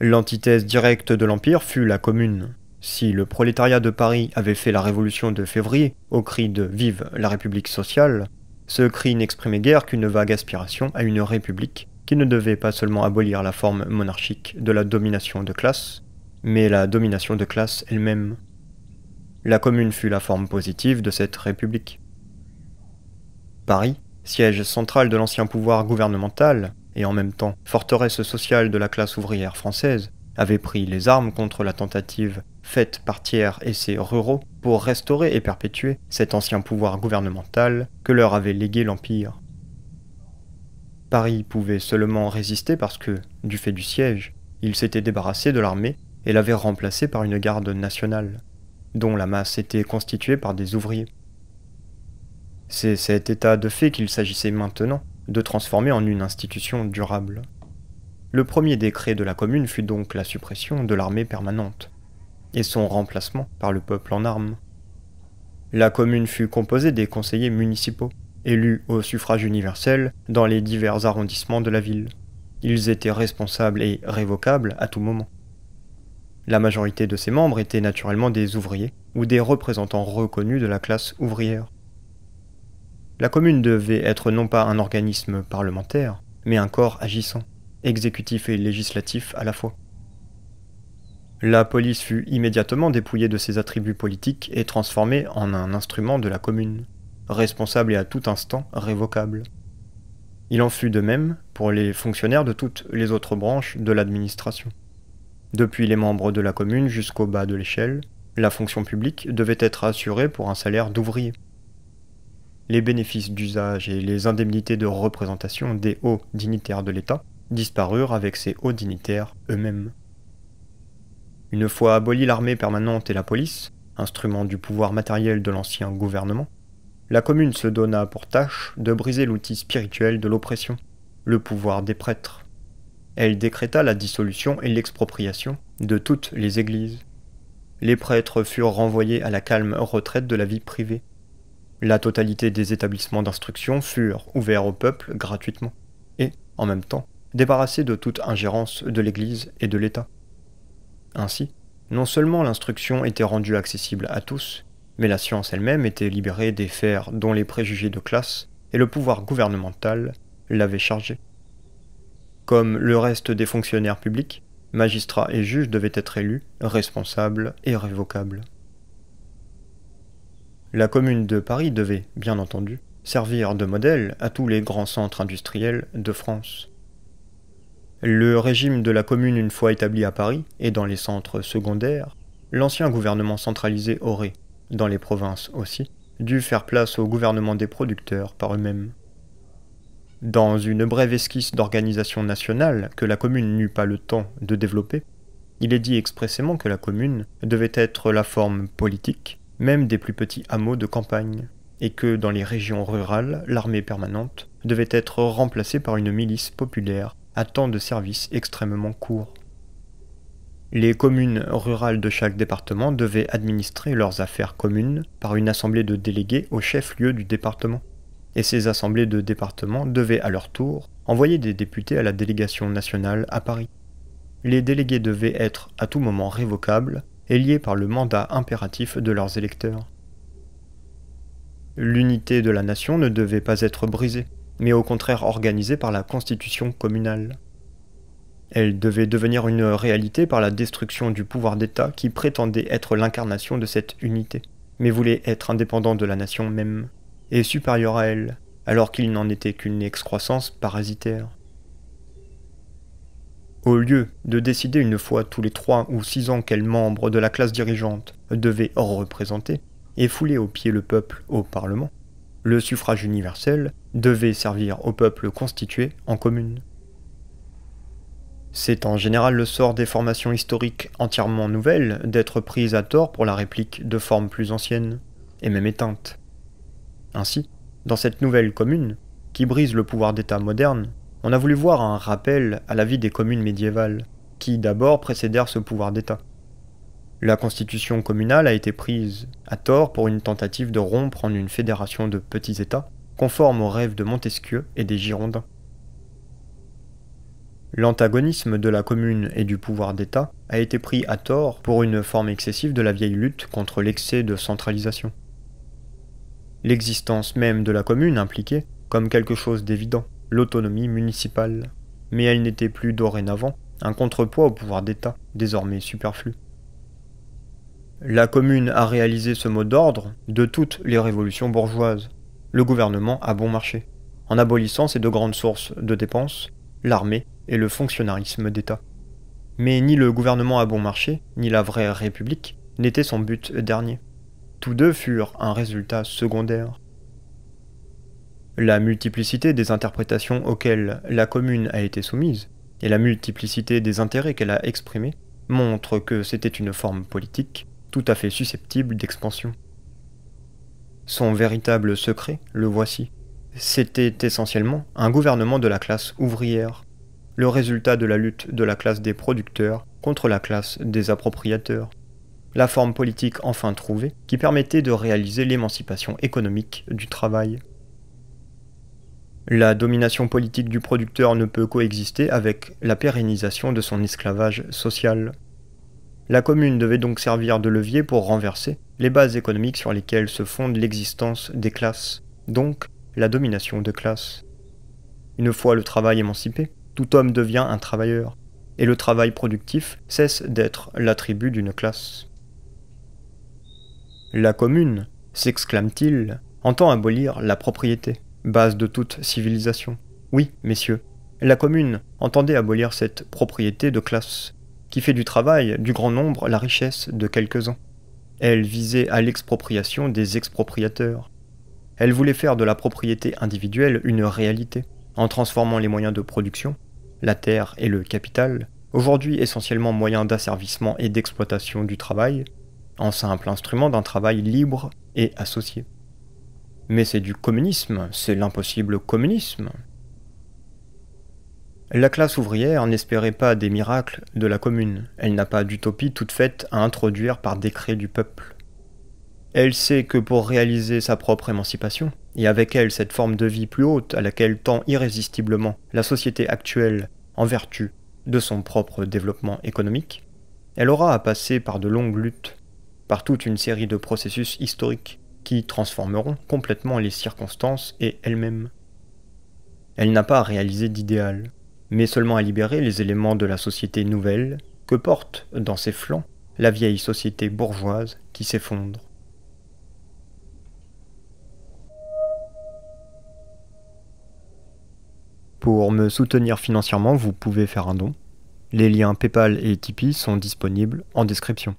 L'antithèse directe de l'Empire fut la commune. Si le prolétariat de Paris avait fait la révolution de février au cri de Vive la République sociale, ce cri n'exprimait guère qu'une vague aspiration à une république qui ne devait pas seulement abolir la forme monarchique de la domination de classe, mais la domination de classe elle-même. La commune fut la forme positive de cette république. Paris, siège central de l'ancien pouvoir gouvernemental et en même temps forteresse sociale de la classe ouvrière française, avait pris les armes contre la tentative faite par Thiers et ses ruraux pour restaurer et perpétuer cet ancien pouvoir gouvernemental que leur avait légué l'Empire. Paris pouvait seulement résister parce que, du fait du siège, il s'était débarrassé de l'armée et l'avait remplacée par une garde nationale, dont la masse était constituée par des ouvriers. C'est cet état de fait qu'il s'agissait maintenant de transformer en une institution durable. Le premier décret de la commune fut donc la suppression de l'armée permanente et son remplacement par le peuple en armes. La commune fut composée des conseillers municipaux, élus au suffrage universel dans les divers arrondissements de la ville. Ils étaient responsables et révocables à tout moment. La majorité de ses membres étaient naturellement des ouvriers ou des représentants reconnus de la classe ouvrière. La commune devait être non pas un organisme parlementaire, mais un corps agissant, exécutif et législatif à la fois. La police fut immédiatement dépouillée de ses attributs politiques et transformée en un instrument de la commune, responsable et à tout instant révocable. Il en fut de même pour les fonctionnaires de toutes les autres branches de l'administration. Depuis les membres de la commune jusqu'au bas de l'échelle, la fonction publique devait être assurée pour un salaire d'ouvrier, les bénéfices d'usage et les indemnités de représentation des hauts dignitaires de l'État disparurent avec ces hauts dignitaires eux-mêmes. Une fois abolie l'armée permanente et la police, instrument du pouvoir matériel de l'ancien gouvernement, la commune se donna pour tâche de briser l'outil spirituel de l'oppression, le pouvoir des prêtres. Elle décréta la dissolution et l'expropriation de toutes les églises. Les prêtres furent renvoyés à la calme retraite de la vie privée. La totalité des établissements d'instruction furent ouverts au peuple gratuitement et, en même temps, débarrassés de toute ingérence de l'Église et de l'État. Ainsi, non seulement l'instruction était rendue accessible à tous, mais la science elle-même était libérée des fers dont les préjugés de classe et le pouvoir gouvernemental l'avaient chargée. Comme le reste des fonctionnaires publics, magistrats et juges devaient être élus, responsables et révocables. La Commune de Paris devait, bien entendu, servir de modèle à tous les grands centres industriels de France. Le régime de la Commune une fois établi à Paris et dans les centres secondaires, l'ancien gouvernement centralisé aurait, dans les provinces aussi, dû faire place au gouvernement des producteurs par eux-mêmes. Dans une brève esquisse d'organisation nationale que la commune n'eut pas le temps de développer, il est dit expressément que la commune devait être la forme politique, même des plus petits hameaux de campagne, et que dans les régions rurales, l'armée permanente devait être remplacée par une milice populaire à temps de service extrêmement court. Les communes rurales de chaque département devaient administrer leurs affaires communes par une assemblée de délégués au chef-lieu du département. Et ces assemblées de départements devaient à leur tour envoyer des députés à la délégation nationale à Paris. Les délégués devaient être à tout moment révocables est liée par le mandat impératif de leurs électeurs. L'unité de la nation ne devait pas être brisée, mais au contraire organisée par la constitution communale. Elle devait devenir une réalité par la destruction du pouvoir d'État qui prétendait être l'incarnation de cette unité, mais voulait être indépendant de la nation même, et supérieur à elle, alors qu'il n'en était qu'une excroissance parasitaire. Au lieu de décider une fois tous les trois ou six ans quels membres de la classe dirigeante devait représenter et fouler au pied le peuple au Parlement, le suffrage universel devait servir au peuple constitué en commune. C'est en général le sort des formations historiques entièrement nouvelles d'être prises à tort pour la réplique de formes plus anciennes, et même éteintes. Ainsi, dans cette nouvelle commune, qui brise le pouvoir d'État moderne, on a voulu voir un rappel à la vie des communes médiévales, qui d'abord précédèrent ce pouvoir d'État. La constitution communale a été prise à tort pour une tentative de rompre en une fédération de petits États, conforme aux rêves de Montesquieu et des Girondins. L'antagonisme de la commune et du pouvoir d'État a été pris à tort pour une forme excessive de la vieille lutte contre l'excès de centralisation. L'existence même de la commune impliquait comme quelque chose d'évident, l'autonomie municipale. Mais elle n'était plus dorénavant un contrepoids au pouvoir d'État, désormais superflu. La commune a réalisé ce mot d'ordre de toutes les révolutions bourgeoises. Le gouvernement à bon marché, en abolissant ses deux grandes sources de dépenses, l'armée et le fonctionnarisme d'État. Mais ni le gouvernement à bon marché, ni la vraie République n'étaient son but dernier. Tous deux furent un résultat secondaire. La multiplicité des interprétations auxquelles la commune a été soumise, et la multiplicité des intérêts qu'elle a exprimés, montrent que c'était une forme politique tout à fait susceptible d'expansion. Son véritable secret, le voici. C'était essentiellement un gouvernement de la classe ouvrière, le résultat de la lutte de la classe des producteurs contre la classe des appropriateurs. La forme politique enfin trouvée qui permettait de réaliser l'émancipation économique du travail. La domination politique du producteur ne peut coexister avec la pérennisation de son esclavage social. La commune devait donc servir de levier pour renverser les bases économiques sur lesquelles se fonde l'existence des classes, donc la domination de classe. Une fois le travail émancipé, tout homme devient un travailleur, et le travail productif cesse d'être l'attribut d'une classe. La commune, s'exclame-t-il, entend abolir la propriété base de toute civilisation. Oui, messieurs, la commune entendait abolir cette propriété de classe, qui fait du travail du grand nombre la richesse de quelques-uns. Elle visait à l'expropriation des expropriateurs. Elle voulait faire de la propriété individuelle une réalité, en transformant les moyens de production, la terre et le capital, aujourd'hui essentiellement moyens d'asservissement et d'exploitation du travail, en simple instrument d'un travail libre et associé. Mais c'est du communisme, c'est l'impossible communisme. La classe ouvrière n'espérait pas des miracles de la commune, elle n'a pas d'utopie toute faite à introduire par décret du peuple. Elle sait que pour réaliser sa propre émancipation, et avec elle cette forme de vie plus haute à laquelle tend irrésistiblement la société actuelle en vertu de son propre développement économique, elle aura à passer par de longues luttes, par toute une série de processus historiques, qui transformeront complètement les circonstances et elles-mêmes. Elle, elle n'a pas à réaliser d'idéal, mais seulement à libérer les éléments de la société nouvelle que porte dans ses flancs la vieille société bourgeoise qui s'effondre. Pour me soutenir financièrement, vous pouvez faire un don. Les liens PayPal et Tipeee sont disponibles en description.